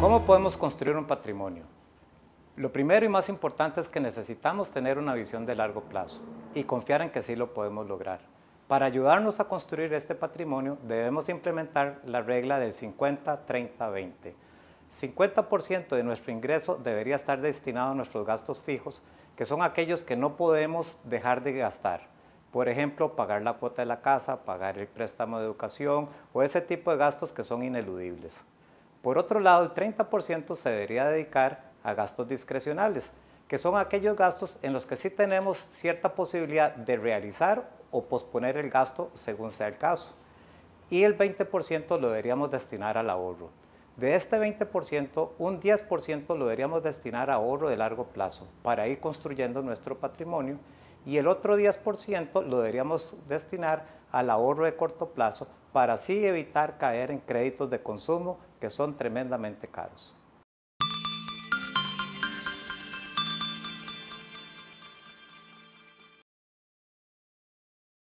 ¿Cómo podemos construir un patrimonio? Lo primero y más importante es que necesitamos tener una visión de largo plazo y confiar en que sí lo podemos lograr. Para ayudarnos a construir este patrimonio debemos implementar la regla del 50-30-20. 50% de nuestro ingreso debería estar destinado a nuestros gastos fijos, que son aquellos que no podemos dejar de gastar. Por ejemplo, pagar la cuota de la casa, pagar el préstamo de educación o ese tipo de gastos que son ineludibles. Por otro lado, el 30% se debería dedicar a gastos discrecionales, que son aquellos gastos en los que sí tenemos cierta posibilidad de realizar o posponer el gasto según sea el caso. Y el 20% lo deberíamos destinar al ahorro. De este 20%, un 10% lo deberíamos destinar a ahorro de largo plazo para ir construyendo nuestro patrimonio y el otro 10% lo deberíamos destinar al ahorro de corto plazo para así evitar caer en créditos de consumo que son tremendamente caros.